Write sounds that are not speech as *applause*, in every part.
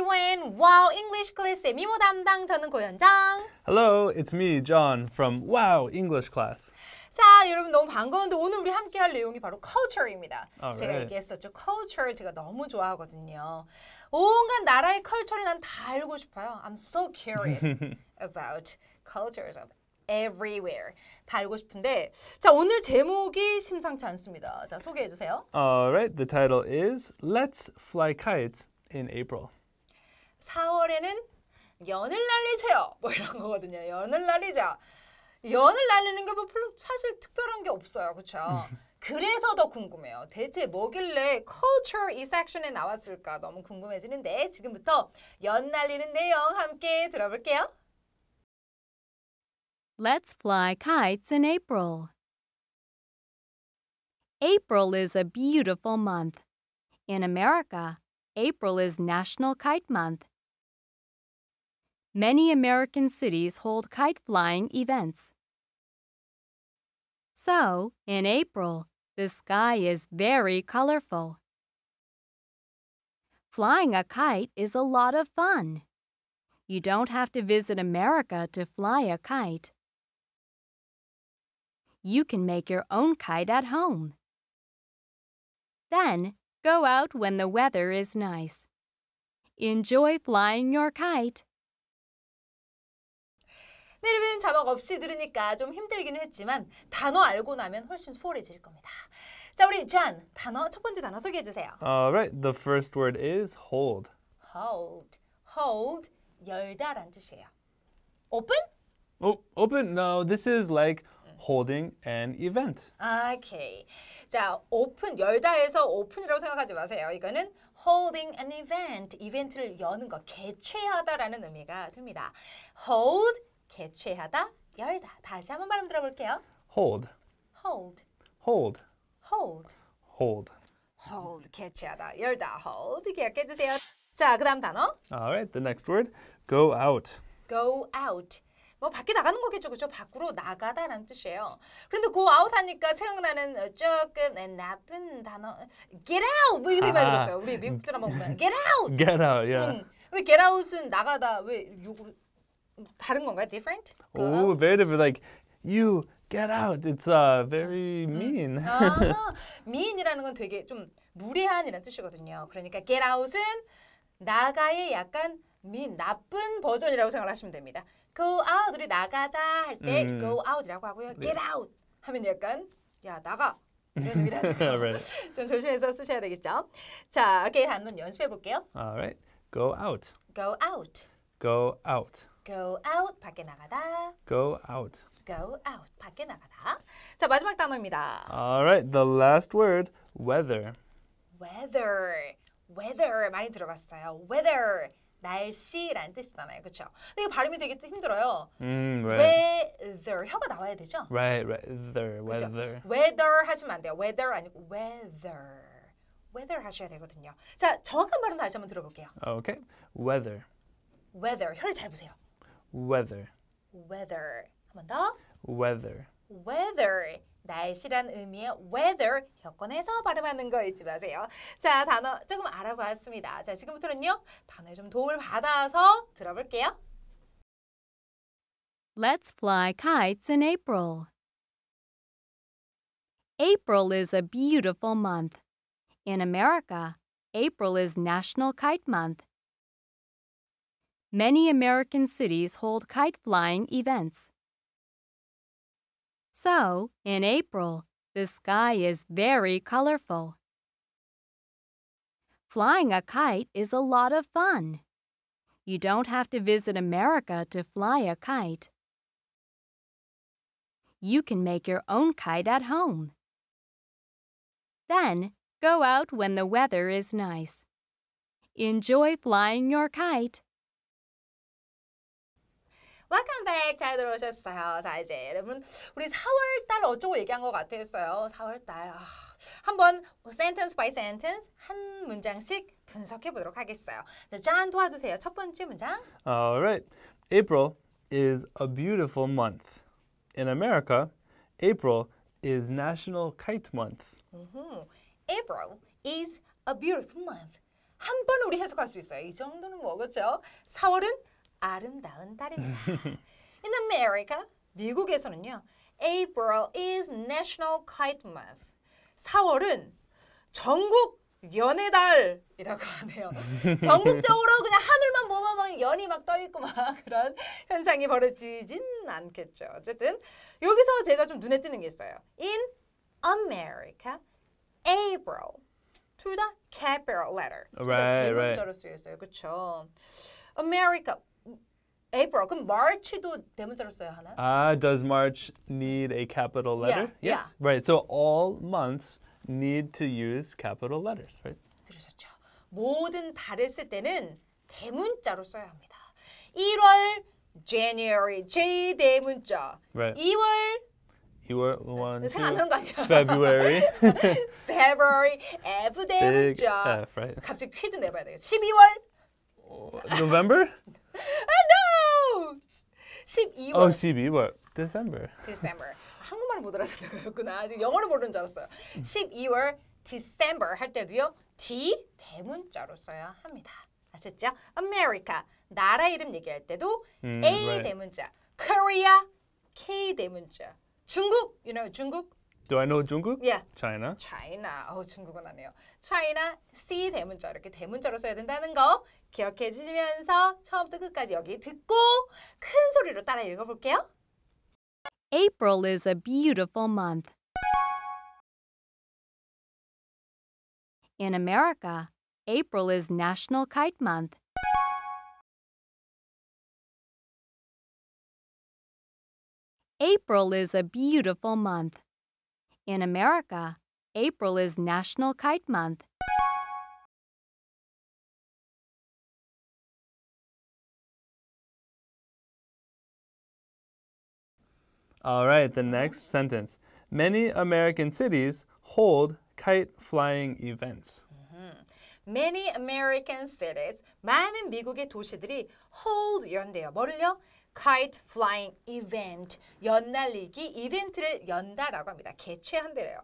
everyone. Wow English Class의 미모 담당 저는 고현정. Hello, it's me, John from Wow English Class. 자, 여러분 너무 반가운데 오늘 우리 함께 할 내용이 바로 culture입니다. Alright. 제가 얘기했었죠. culture 제가 너무 좋아하거든요. 온갖 나라의 컬처를 난 다 알고 싶어요. I'm so curious about cultures of everywhere. 다 알고 싶은데 자, 오늘 제목이 심상치 않습니다. 자, 소개해 주세요. Alright, the title is Let's Fly Kites in April. 원래는 연을 날리세요. 뭐 이런 거거든요. 연을 날리자. 연을 날리는 게뭐 사실 특별한 게 없어요. 그렇죠? *laughs* 그래서 더 궁금해요. 대체 뭐길래 culture 이 섹션에 나왔을까 너무 궁금해지는데 지금부터 연 날리는 내용 함께 들어볼게요. Let's fly kites in April. April is a beautiful month. In America, April is National Kite Month. Many American cities hold kite flying events. So, in April, the sky is very colorful. Flying a kite is a lot of fun. You don't have to visit America to fly a kite. You can make your own kite at home. Then, go out when the weather is nice. Enjoy flying your kite. 내리는 자막 없이 들으니까 좀 힘들기는 했지만 단어 알고 나면 훨씬 수월해질 겁니다. 자, 우리 존, 단어 첫 번째 단어 소개해 주세요. Alright, the first word is hold. Hold, hold, 열다란 뜻이에요. Open? Oh, open. No, this is like holding an event. Okay. 자, open 열다에서 open이라고 생각하지 마세요. 이거는 holding an event, 이벤트를 여는 것, 개최하다라는 의미가 듭니다. hold 개최하다, 열다. 다시 한번 발음 들어볼게요. hold, hold, hold, hold, hold. hold, 개최하다, 열다, hold. 기억해 주세요. 자, 그 다음 단어. Alright, the next word. Go out. go out. 뭐 밖에 나가는 거겠죠, 그죠? 밖으로 나가다라는 뜻이에요. 그런데 go out 하니까 생각나는 조금 네, 나쁜 단어 get out 뭐 이런 말 들었어요. 우리 미국 드라마 보면 get out. Get out, yeah. 음, 왜 get out은 나가다 왜 욕으로 다른 건가요? Different? 오, very different. Like you get out. It's uh, very 음. mean. 아, mean이라는 건 되게 좀 무례한이라는 뜻이거든요. 그러니까 get out은 나가의 약간 mean, 나쁜 버전이라고 생각하시면 됩니다. Go out, 우리 나가자 할때 음. go out이라고 하고요. Get 네. out 하면 약간 야 나가 이런 의미라는 *laughs* *laughs* 좀 조심해서 쓰셔야 되겠죠. 자, 이렇게 한번 연습해 볼게요. Alright, go out. Go out. Go out. go out 밖에 나가다. Go out. go out 밖에 나가다. 자, 마지막 단어입니다. All right, the last word, weather. weather. weather 많이 들어봤어요. weather 날씨란 뜻이잖아요. 그렇죠? 근데 이거 발음이 되게 힘들어요. 음, right. weather 혀가 나와야 되죠? right, weather, weather. weather 하시면 안 돼요. weather 아니고 weather. weather 하셔야 되거든요. 자, 정확한 발음 다시 한번 들어볼게요. Okay. weather. weather 혀를 잘 보세요. weather. weather. 한번 더. weather. weather. 날씨란 의미의 weather 여건에서 발음하는 거 잊지 마세요. 자, 단어 조금 알아보았습니다. 자, 지금부터는요. 단어에 좀 도움을 받아서 들어볼게요. Let's fly kites in April. April is a beautiful month. In America, April is National Kite Month. Many American cities hold kite flying events. So, in April, the sky is very colorful. Flying a kite is a lot of fun. You don't have to visit America to fly a kite. You can make your own kite at home. Then, go out when the weather is nice. Enjoy flying your kite. Welcome back. 잘 들어오셨어요. 자, 이제 여러분 우리 4월 달 어쩌고 얘기한 것 같았어요. 4월 달. 아, 한번 sentence by sentence 한 문장씩 분석해 보도록 하겠어요. 자, 짠 도와주세요. 첫 번째 문장. a l right. April is a beautiful month. In America, April is National Kite Month. 음흠. April is a beautiful month. 한번 우리 해석할 수 있어요. 이 정도는 뭐겠죠? 4월은 아름다운 달입니다. In America, 미국에서는요. April is National Kite Month. 4월은 전국 연애달이라고 하네요. *laughs* 전국적으로 그냥 하늘만 보면 막 연이 막 떠있고 막 그런 현상이 벌어지진 않겠죠. 어쨌든 여기서 제가 좀 눈에 띄는 게 있어요. In America, April to capital letter. Right, right. 쓰여있어요. 그렇죠. America, April. 그럼 March도 대문자로 써야 하나? Ah, does March need a capital letter? Yeah, yes. Yeah. Right. So all months need to use capital letters, right? 들으셨죠? 모든 달을 쓸 때는 대문자로 써야 합니다. 1월 January J 대문자. Right. 2월 2월 1 생각나는 거 아니야? February February F 대문자. F, right? 갑자기 퀴즈 내봐야 되겠어. 12월 November? 아, no! 12월. 어, 12월. December. December. 한국말을 못 알아듣는구나. 영어를 모르는 줄 알았어요. 12월 December 할 때도요. D 대문자로 써야 합니다. 아셨죠? America 나라 이름 얘기할 때도 음, A right. 대문자, Korea K 대문자, 중국 you know 중국 Do I know 중국? Yeah. China. China. 어, 중국은 아니에요 China C 대문자 이렇게 대문자로 써야 된다는 거 기억해 주시면서 처음부터 끝까지 여기 듣고 큰 소리로 따라 읽어 볼게요. April is a beautiful month. In America, April is National Kite Month. April is a beautiful month. In America, April is National Kite Month. All right, the next sentence. Many American cities hold kite flying events. Mm-hmm. Many American cities, 많은 미국의 도시들이 hold 연대요. 뭐를요? kite flying event 연날리기 이벤트를 연다라고 합니다. 개최한대래요.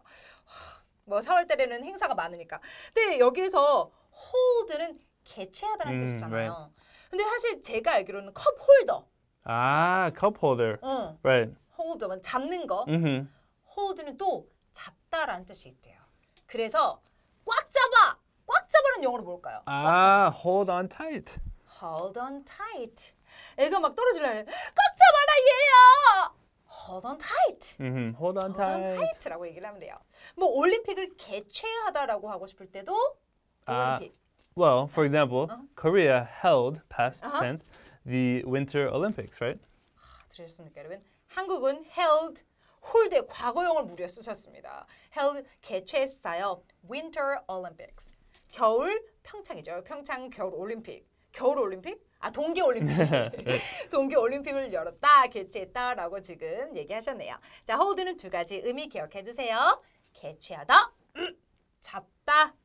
뭐 4월 달에는 행사가 많으니까. 근데 여기에서 hold는 개최하다는 음, 뜻이잖아요. Right. 근데 사실 제가 알기로는 컵 홀더. 아, 컵 홀더. 응. Right. 홀더는 잡는 거. Mm-hmm. hold는 또 잡다라는 뜻이 있대요. 그래서 꽉 잡아. 꽉 잡아는 영어로 뭘까요? 아, hold on tight. Hold on tight. 애가 막 떨어질라 해. 꽉 잡아라 얘야. Hold on tight. 음, hold on hold tight. on tight라고 얘기를 하면 돼요. 뭐 올림픽을 개최하다라고 하고 싶을 때도 아, 올림픽. Well, for example, uh-huh. Korea held past uh-huh. tense the Winter Olympics, right? 아, 들으셨습니까, 여러분? 한국은 held 홀대 과거형을 무려 쓰셨습니다. held 개최했어요. Winter Olympics. 겨울 평창이죠. 평창 겨울 올림픽. 겨울 올림픽? 아 동계 올림픽 동계 올림픽을 열었다 개최했다라고 지금 얘기하셨네요. 자 홀드는 두 가지 의미 기억해 주세요. 개최하다 음, 잡다.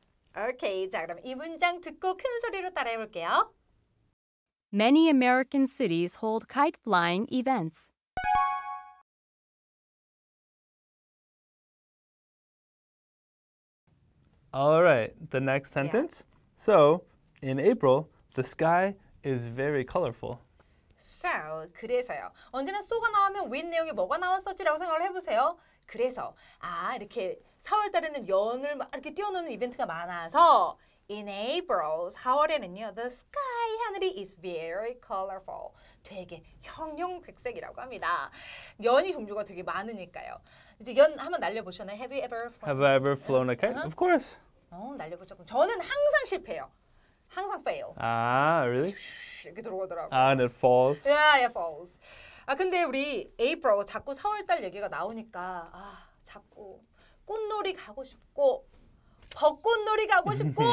오케이 자 그럼 이 문장 듣고 큰 소리로 따라해 볼게요. Many American cities hold kite flying events. All right, the next sentence. Yeah. So, in April, the sky is very colorful. So, 그래서요. 언제나 so가 나오면 with 내용이 뭐가 나왔었지라고 생각을 해보세요. 그래서 아 이렇게 4월 달에는 연을 막 이렇게 띄워놓는 이벤트가 많아서 In April, 4월에는요, the sky, 하늘이 is very colorful. 되게 형형색색이라고 합니다. 연이 종류가 되게 많으니까요. 이제 연 한번 날려보셨나요? Have you ever flown? Have I ever flown a kite? Uh-huh. Of course. 어, 날려보셨군. 저는 항상 실패해요. 항상 fail. 아, really? 이렇게 들어가더라고. 아, and it falls. Yeah, it falls. 아, 근데 우리 April 자꾸 4월달 얘기가 나오니까 아, 자꾸 꽃놀이 가고 싶고 벚꽃놀이 가고 싶고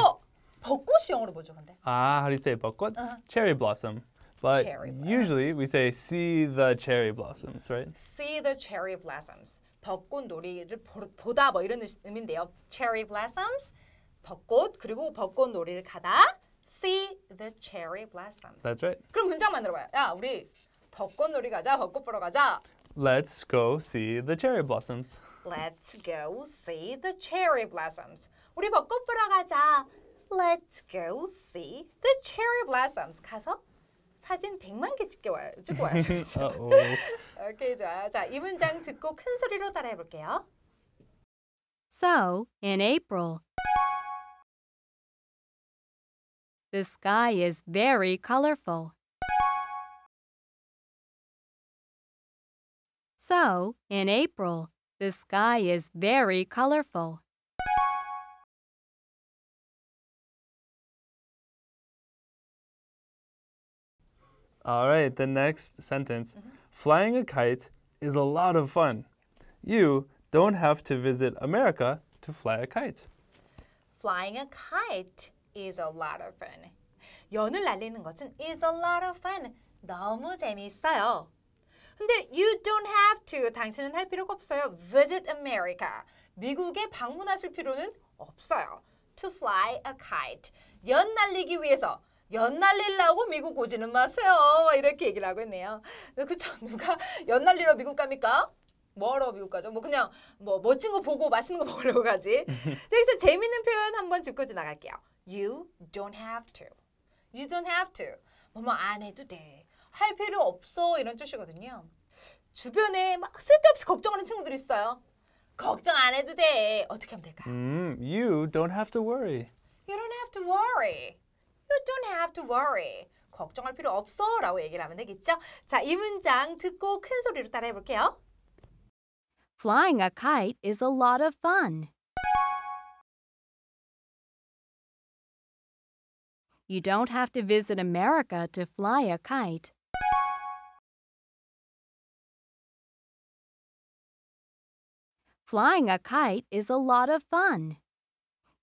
벚꽃이 영어로 뭐죠, 근데? 아, how do you say 벚꽃? Uh -huh. Cherry blossom. But cherry usually we say see the cherry blossoms, right? See the cherry blossoms. 벚꽃놀이를 보다 뭐 이런 의미인데요. Cherry blossoms, 벚꽃 그리고 벚꽃놀이를 가다. see the cherry blossoms. That's right. 그럼 문장 만들어봐요. 야, 우리 벚꽃놀이 가자. 벚꽃 보러 가자. Let's go see the cherry blossoms. Let's go see the cherry blossoms. 우리 벚꽃 보러 가자. Let's go see the cherry blossoms. 가서 사진 100만 개 찍게 와요. 찍고 와요. 오케이, 좋아요. 자, 이 문장 듣고 큰 소리로 따라해 볼게요. So, in April, The sky is very colorful. So, in April, the sky is very colorful. All right, the next sentence. Mm -hmm. Flying a kite is a lot of fun. You don't have to visit America to fly a kite. Flying a kite is a lot of fun. 연을 날리는 것은 is a lot of fun. 너무 재미있어요. 근데 you don't have to. 당신은 할 필요가 없어요. visit America. 미국에 방문하실 필요는 없어요. to fly a kite. 연 날리기 위해서 연 날리려고 미국 오지는 마세요. 이렇게 얘기를 하고 있네요. 그쵸? 누가 연 날리러 미국 갑니까? 뭐하러 미국 가죠? 뭐 그냥 뭐 멋진 거 보고 맛있는 거 먹으려고 가지. 그래서 *laughs* 재밌는 표현 한번 짚고 지나갈게요. You don't have to. You don't have to. 뭐뭐 안 해도 돼. 할 필요 없어. 이런 뜻이거든요. 주변에 막 쓸데없이 걱정하는 친구들 있어요. 걱정 안 해도 돼. 어떻게 하면 될까요? 음, you don't have to worry. You don't have to worry. You don't have to worry. 걱정할 필요 없어 라고 얘기를 하면 되겠죠. 자, 이 문장 듣고 큰 소리로 따라해 볼게요. Flying a kite is a lot of fun. You don't have to visit America to fly a kite. Flying a kite is a lot of fun.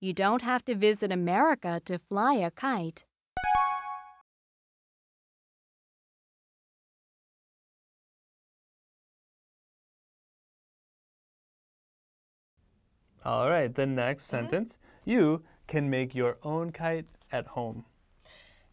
You don't have to visit America to fly a kite. All right, the next sentence. You can make your own kite at home.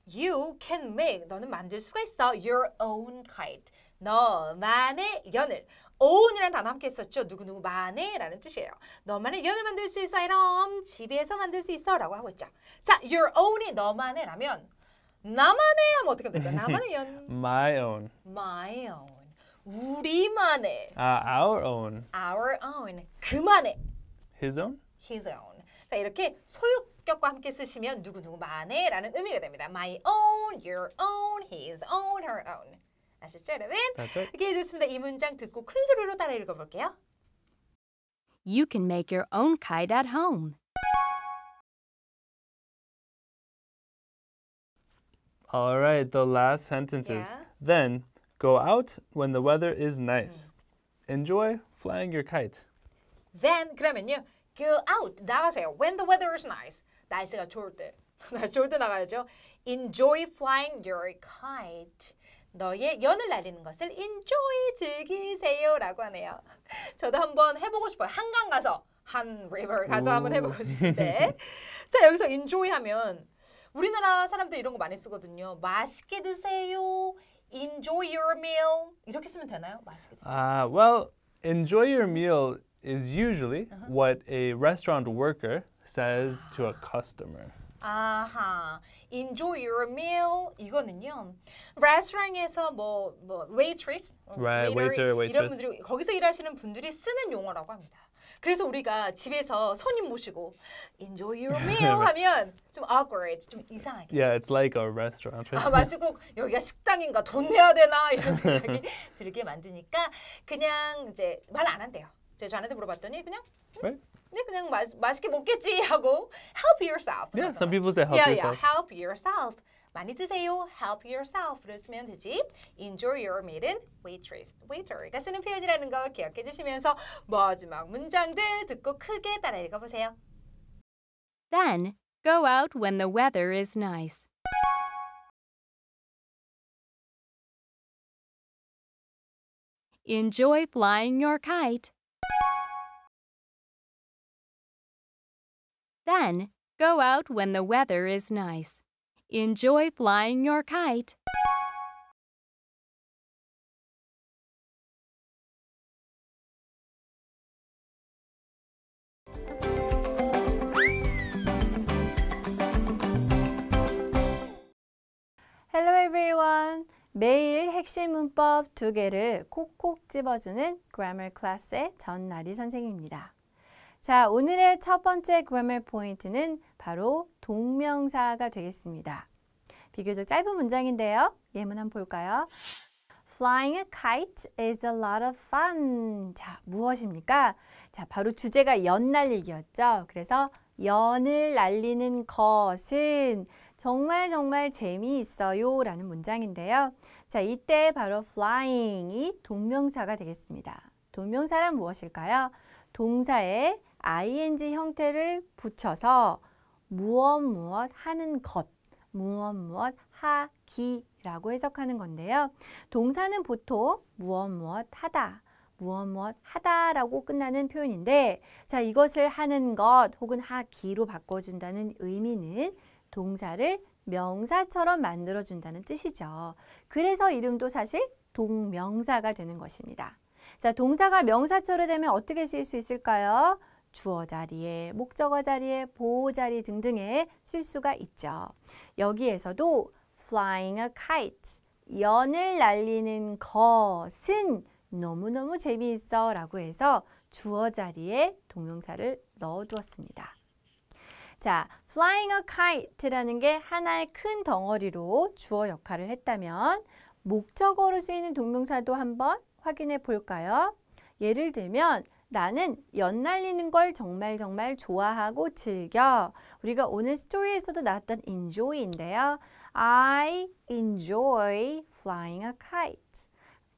You can make 너는 만들 수가 있어 your own kite 너만의 연을 own이라는 단어 함께 썼죠. 누구누구만의 라는 뜻이에요. 너만의 연을 만들 수 있어 이럼 집에서 만들 수 있어 라고 하고 있죠. 자 your own이 너만의 라면 나만의 하면 어떻게 될까요? 나만의 연 *laughs* My own My own 우리만의 uh, Our own Our own 그만의 His own? His own 자 이렇게 소유격과 함께 쓰시면 누구누구만의 라는 의미가 됩니다. My own, your own, his own, her own. 아셨죠 여러분? 이렇게 좋습니다. 이 문장 듣고 큰 소리로 따라 읽어볼게요. You can make your own kite at home. All right, the last sentence is yeah. then go out when the weather is nice. 음. Mm. Enjoy flying your kite. Then 그러면요. Go out. 나가세요. When the weather is nice. 날씨가 좋을 때. *laughs* 날 좋을 때 나가야죠. Enjoy flying your kite. 너의 연을 날리는 것을 enjoy 즐기세요 라고 하네요. *laughs* 저도 한번 해보고 싶어요. 한강 가서 한 river 가서 오. 한번 해보고 싶은데 *laughs* 자 여기서 enjoy 하면 우리나라 사람들 이런 거 많이 쓰거든요. 맛있게 드세요. Enjoy your meal 이렇게 쓰면 되나요? 맛있게 드세요. uh, well, enjoy your meal is usually uh -huh. what a restaurant worker says to a customer. 아하, enjoy your meal 이거는요. 레스토랑에서 뭐뭐 뭐, waitress, right, waiter, waiter, 이런 분들이 거기서 일하시는 분들이 쓰는 용어라고 합니다. 그래서 우리가 집에서 손님 모시고 enjoy your meal 하면 좀 awkward, 좀 이상하게. Yeah, it's like a restaurant. 아, 마시고 여기가 식당인가 돈 내야 되나 이런 생각이 들게 만드니까 그냥 이제 말 안 한대요. 제 자네한테 물어봤더니 그냥 right? 네 그냥 마, 맛있게 먹겠지 *laughs* 하고 help yourself. Yeah, some people say help yeah, yourself. Yeah, yeah, help yourself. 많이 드세요. Help yourself. 그러시면 되지. Enjoy your meal은 waitress, waiter가 쓰는 표현이라는 거 기억해 주시면서 마지막 문장들 듣고 크게 따라 읽어보세요. Then go out when the weather is nice. Enjoy flying your kite. Then, go out when the weather is nice. Enjoy flying your kite. Hello everyone! 매일 핵심 문법 두 개를 콕콕 집어주는 Grammar Class의 전나리 선생입니다. 자, 오늘의 첫 번째 Grammar 포인트는 바로 동명사가 되겠습니다. 비교적 짧은 문장인데요. 예문 한번 볼까요? Flying a kite is a lot of fun. 자, 무엇입니까? 자, 바로 주제가 연 날리기였죠. 그래서 연을 날리는 것은 정말 정말 재미있어요 라는 문장인데요. 자, 이때 바로 flying이 동명사가 되겠습니다. 동명사란 무엇일까요? 동사에 ing 형태를 붙여서 무엇 무엇 하는 것, 무엇 무엇 하기라고 해석하는 건데요. 동사는 보통 무엇 무엇 하다, 무엇 무엇 하다라고 끝나는 표현인데 자 이것을 하는 것 혹은 하기로 바꿔준다는 의미는 동사를 명사처럼 만들어준다는 뜻이죠. 그래서 이름도 사실 동명사가 되는 것입니다. 자, 동사가 명사처럼 되면 어떻게 쓰일 수 있을까요? 주어 자리에, 목적어 자리에, 보호 자리 등등에 쓸 수가 있죠. 여기에서도 flying a kite, 연을 날리는 것은 너무너무 재미있어 라고 해서 주어 자리에 동명사를 넣어주었습니다. 자, flying a kite라는 게 하나의 큰 덩어리로 주어 역할을 했다면 목적어로 쓰이는 동명사도 한번 확인해 볼까요? 예를 들면 나는 연날리는 걸 정말 정말 좋아하고 즐겨. 우리가 오늘 스토리에서도 나왔던 enjoy인데요. I enjoy flying a kite.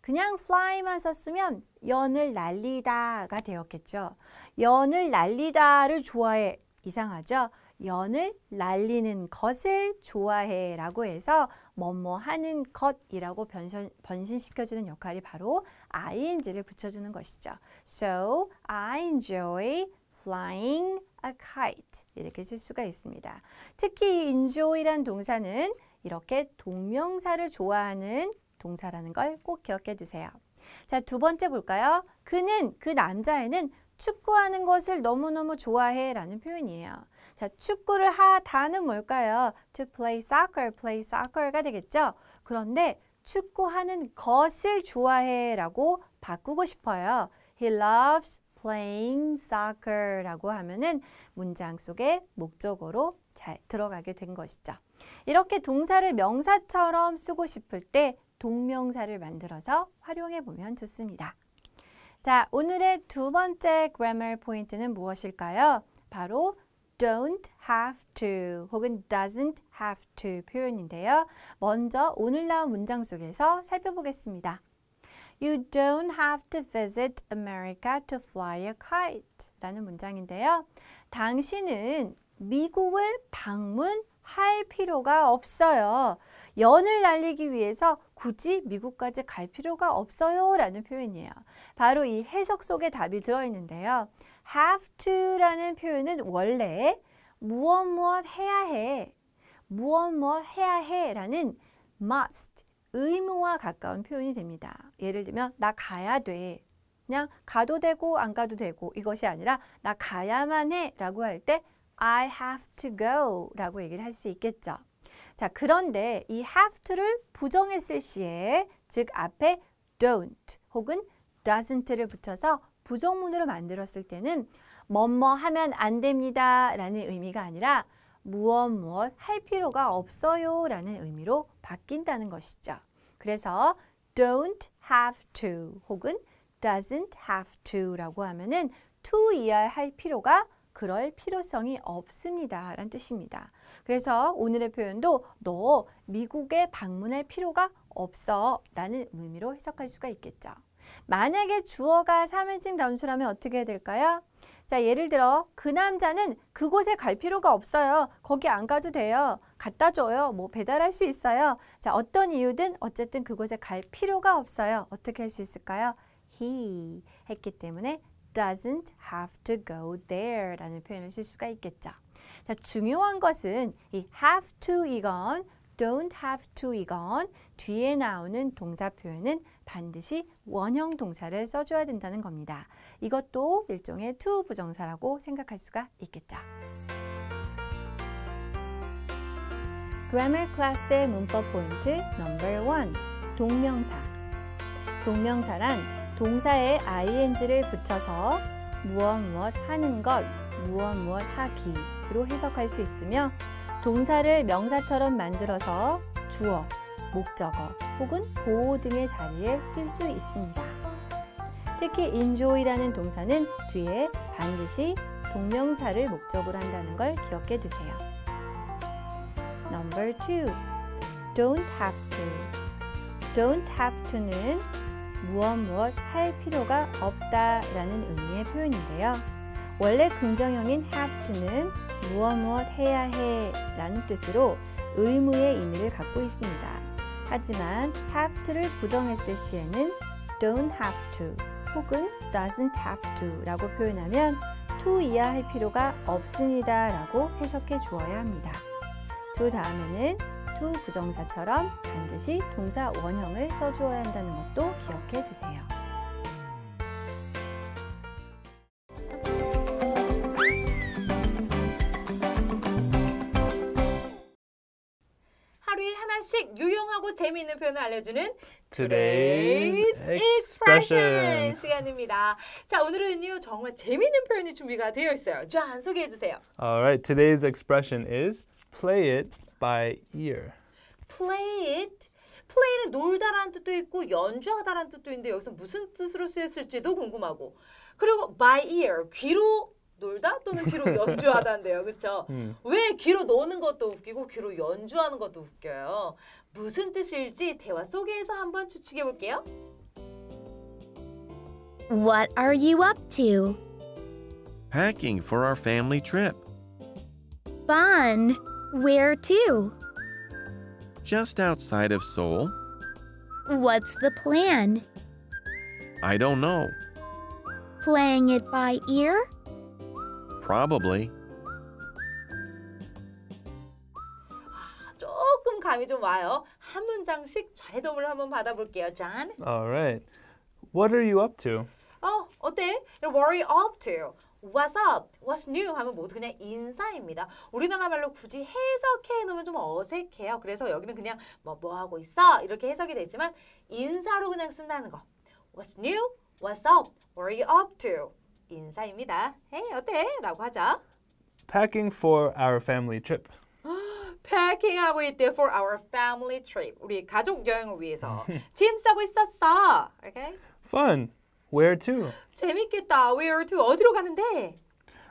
그냥 fly만 썼으면 연을 날리다가 되었겠죠. 연을 날리다를 좋아해 이상하죠? 연을 날리는 것을 좋아해 라고 해서 뭐뭐 하는 것이라고 변신, 변신시켜주는 역할이 바로 ing를 붙여주는 것이죠. So, I enjoy flying a kite 이렇게 쓸 수가 있습니다. 특히 enjoy란 동사는 이렇게 동명사를 좋아하는 동사라는 걸 꼭 기억해 두세요. 자, 두 번째 볼까요? 그는, 그 남자애는 축구하는 것을 너무너무 좋아해 라는 표현이에요. 자, 축구를 하다는 뭘까요? To play soccer, play soccer가 되겠죠? 그런데 축구하는 것을 좋아해 라고 바꾸고 싶어요. He loves playing soccer 라고 하면은 문장 속에 목적어로 잘 들어가게 된 것이죠. 이렇게 동사를 명사처럼 쓰고 싶을 때 동명사를 만들어서 활용해 보면 좋습니다. 자, 오늘의 두 번째 grammar 포인트는 무엇일까요? 바로 don't have to 혹은 doesn't have to 표현인데요. 먼저 오늘 나온 문장 속에서 살펴보겠습니다. You don't have to visit America to fly a kite 라는 문장인데요. 당신은 미국을 방문할 필요가 없어요. 연을 날리기 위해서 굳이 미국까지 갈 필요가 없어요 라는 표현이에요. 바로 이 해석 속에 답이 들어있는데요. have to라는 표현은 원래 무엇 무엇 해야 해, 무엇 무엇 해야 해 라는 must, 의무와 가까운 표현이 됩니다. 예를 들면 나 가야 돼. 그냥 가도 되고 안 가도 되고 이것이 아니라 나 가야만 해 라고 할 때 I have to go 라고 얘기를 할 수 있겠죠. 자, 그런데 이 have to를 부정했을 시에 즉 앞에 don't 혹은 doesn't를 붙여서 부정문으로 만들었을 때는 뭐뭐 하면 안 됩니다 라는 의미가 아니라 무엇 무엇 할 필요가 없어요 라는 의미로 바뀐다는 것이죠. 그래서 don't have to 혹은 doesn't have to 라고 하면은 to 이할 할 필요가 그럴 필요성이 없습니다. 라는 뜻입니다. 그래서 오늘의 표현도 너 미국에 방문할 필요가 없어 라는 의미로 해석할 수가 있겠죠. 만약에 주어가 3인칭 단수라면 어떻게 해야 될까요? 자, 예를 들어 그 남자는 그곳에 갈 필요가 없어요. 거기 안 가도 돼요. 갖다 줘요. 뭐 배달할 수 있어요. 자, 어떤 이유든 어쨌든 그곳에 갈 필요가 없어요. 어떻게 할 수 있을까요? he 했기 때문에 doesn't have to go there 라는 표현을 쓸 수가 있겠죠. 자, 중요한 것은 이 have to 이건 don't have to 이건 뒤에 나오는 동사 표현은 반드시 원형 동사를 써줘야 된다는 겁니다. 이것도 일종의 to 부정사라고 생각할 수가 있겠죠. Grammar 클래스의 문법 포인트 넘버 1 동명사 동명사란 동사에 ing를 붙여서 무엇 무엇 하는 것, 무엇 무엇 하기로 해석할 수 있으며 동사를 명사처럼 만들어서 주어, 목적어 혹은 보호 등의 자리에 쓸 수 있습니다. 특히 enjoy라는 동사는 뒤에 반드시 동명사를 목적으로 한다는 걸 기억해 두세요. Number t don't have to. don't have to는 무엇 무엇 할 필요가 없다 라는 의미의 표현인데요. 원래 긍정형인 have to는 무엇 무엇 해야 해 라는 뜻으로 의무의 의미를 갖고 있습니다. 하지만 have to를 부정했을 시에는 don't have to 혹은 doesn't have to 라고 표현하면 to 이하 할 필요가 없습니다 라고 해석해 주어야 합니다. 두 다음에는 to 부정사처럼 반드시 동사 원형을 써주어야 한다는 것도 기억해 주세요. 하루에 하나씩 유용하고 재미있는 표현을 알려주는 Today's Expression 시간입니다. 자, 오늘은요 정말 재미있는 표현이 준비가 되어 있어요. 존 소개해 주세요. Alright, today's expression is play it by ear. play it. play는 놀다라는 뜻도 있고 연주하다라는 뜻도 있는데 여기서 무슨 뜻으로 쓰였을지도 궁금하고 그리고 by ear 귀로 놀다 또는 귀로 *laughs* 연주하다인데요. 그렇죠? 음. 왜 귀로 노는 것도 웃기고 귀로 연주하는 것도 웃겨요. 무슨 뜻일지 대화 속에서 한번 추측해 볼게요. What are you up to? Packing for our family trip. Fun. Where to? Just outside of Seoul. What's the plan? I don't know. Playing it by ear? Probably. 조금 감이 좀 와요. 한 문장씩 도움을 한번 받아볼게요, John. All right. What are you up to? Oh, 어때? What are you up to? What's up? what's new 하면 모두 그냥 인사입니다. 우리나라 말로 굳이 해석해 놓으면 좀 어색해요. 그래서 여기는 그냥 뭐, 뭐 하고 있어? 이렇게 해석이 되지만 인사로 그냥 쓴다는 거. what's new? what's up? what are you up to? 인사입니다. Hey, 어때? 라고 하죠. Packing for our family trip. packing 하고 있대 for our family trip. 우리 가족 여행을 위해서 짐 싸고 있었어. Okay? Fun. Where to? 재밌겠다. Where to? 어디로 가는데?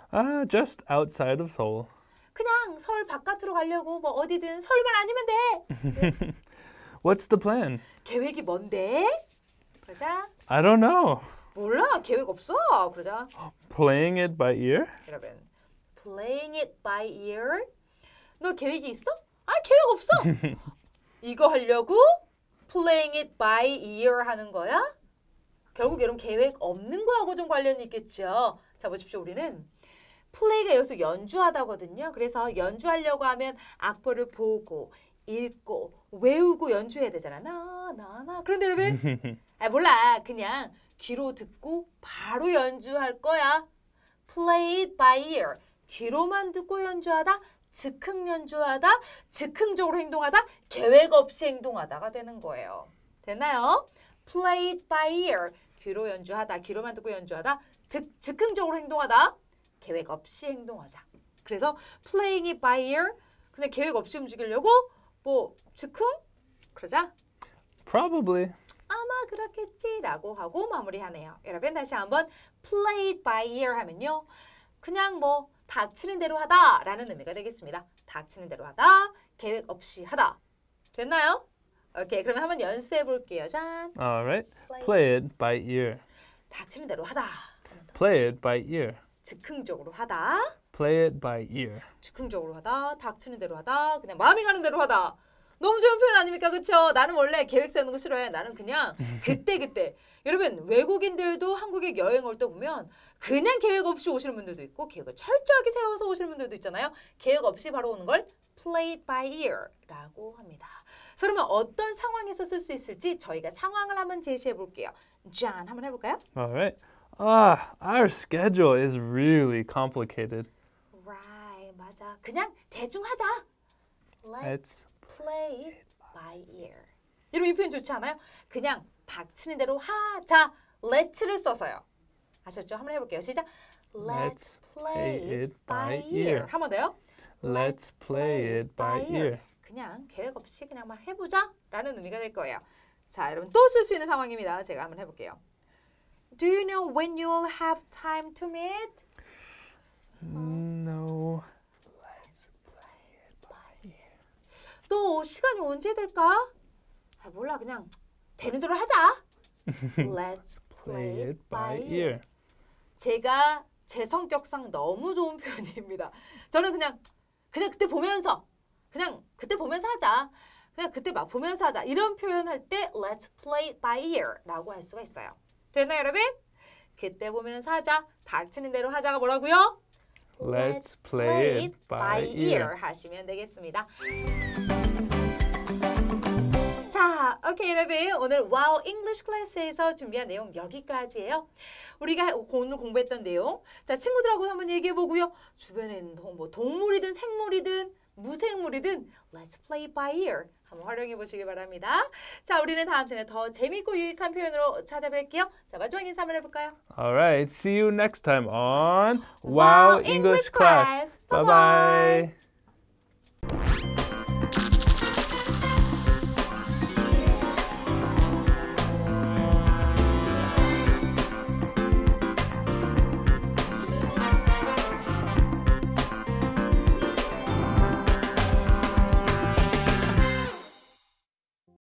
아, just outside of Seoul. 그냥 서울 바깥으로 가려고 뭐 어디든 서울만 아니면 돼. *laughs* What's the plan? 계획이 뭔데? 그러자. I don't know. 몰라. 계획 없어. 그러자. Playing it by ear? 여러분. Playing it by ear? 너 계획이 있어? 아, 계획 없어. *laughs* 이거 하려고 playing it by ear 하는 거야? 결국 여러분 계획 없는 거하고 좀 관련이 있겠죠. 자, 보십시오. 우리는 플레이가 여기서 연주하다거든요. 그래서 연주하려고 하면 악보를 보고 읽고 외우고 연주해야 되잖아. 나나 나. 그런데 여러분 *laughs* 아 몰라. 그냥 귀로 듣고 바로 연주할 거야. Play it by ear. 귀로만 듣고 연주하다 즉흥 연주하다 즉흥적으로 행동하다 계획 없이 행동하다가 되는 거예요. 됐나요? Play it by ear. 귀로 연주하다 귀로만 듣고 연주하다 즉, 즉흥적으로 행동하다 계획 없이 행동하자. 그래서 playing it by ear. 그냥 계획 없이 움직이려고 뭐 즉흥 그러자. Probably. 아마 그렇겠지라고 하고 마무리하네요. 여러분 다시 한번 play it by ear 하면요. 그냥 뭐 닥치는 대로 하다라는 의미가 되겠습니다. 닥치는 대로 하다, 계획 없이 하다. 됐나요? 오케이, 그러면 한번 연습해 볼게요, 잔. Alright, play it by ear. 닥치는 대로 하다. Play it by ear. 즉흥적으로 하다. Play it by ear. 즉흥적으로 하다. 닥치는 대로 하다. 그냥 마음이 가는 대로 하다. 너무 좋은 표현 아닙니까? 그렇죠? 나는 원래 계획 세우는 거 싫어해. 나는 그냥 *laughs* 그때 그때. 여러분 외국인들도 한국에 여행 올 때 보면 그냥 계획 없이 오시는 분들도 있고 계획을 철저하게 세워서 오시는 분들도 있잖아요. 계획 없이 바로 오는 걸 play it by ear라고 합니다. 그러면 어떤 상황에서 쓸 수 있을지 저희가 상황을 한번 제시해 볼게요. j 한번 해볼까요? Alright. Ah, our schedule is really complicated. Right, 맞아. 그냥 대충 하자. Let's play it by ear. 여러이 표현 좋지 않아요? 그냥 닥치는 대로 하자. Let's를 써서요. 아셨죠? 한번 해볼게요. 시작. Let's play it by ear. 한번 더요. Let's play it by ear. 그냥 계획 없이 그냥 막 해보자 라는 의미가 될 거예요. 자, 여러분 또 쓸 수 있는 상황입니다. 제가 한번 해볼게요. Do you know when you'll have time to meet? No. Let's play it by ear. 너 시간이 언제 될까? 아, 몰라 그냥 되는 대로 하자. Let's play it by ear. 제가 제 성격상 너무 좋은 편입니다. 저는 그냥 그냥 그때 보면서 그냥 그때 보면서 하자. 그냥 그때 막 보면서 하자. 이런 표현할 때 let's play it by ear라고 할 수가 있어요. 됐나요, 여러분? 그때 보면 사자, 닥치는 대로 하자가 뭐라고요? Let's play it by ear 하시면 되겠습니다. 자, 오케이 여러분. 오늘 와우 잉글리시 클래스에서 준비한 내용 여기까지예요. 우리가 오늘 공부했던 내용. 자, 친구들하고 한번 얘기해 보고요. 주변에 있는 동, 뭐 동물이든 생물이든 무생물이든 Let's play by ear. 한번 활용해 보시기 바랍니다. 자, 우리는 다음 시간에 더재미고 유익한 표현으로 찾아뵐게요. 자, 마지막 인사 한번 해볼까요? Alright, see you next time on Wow English Class. Bye bye.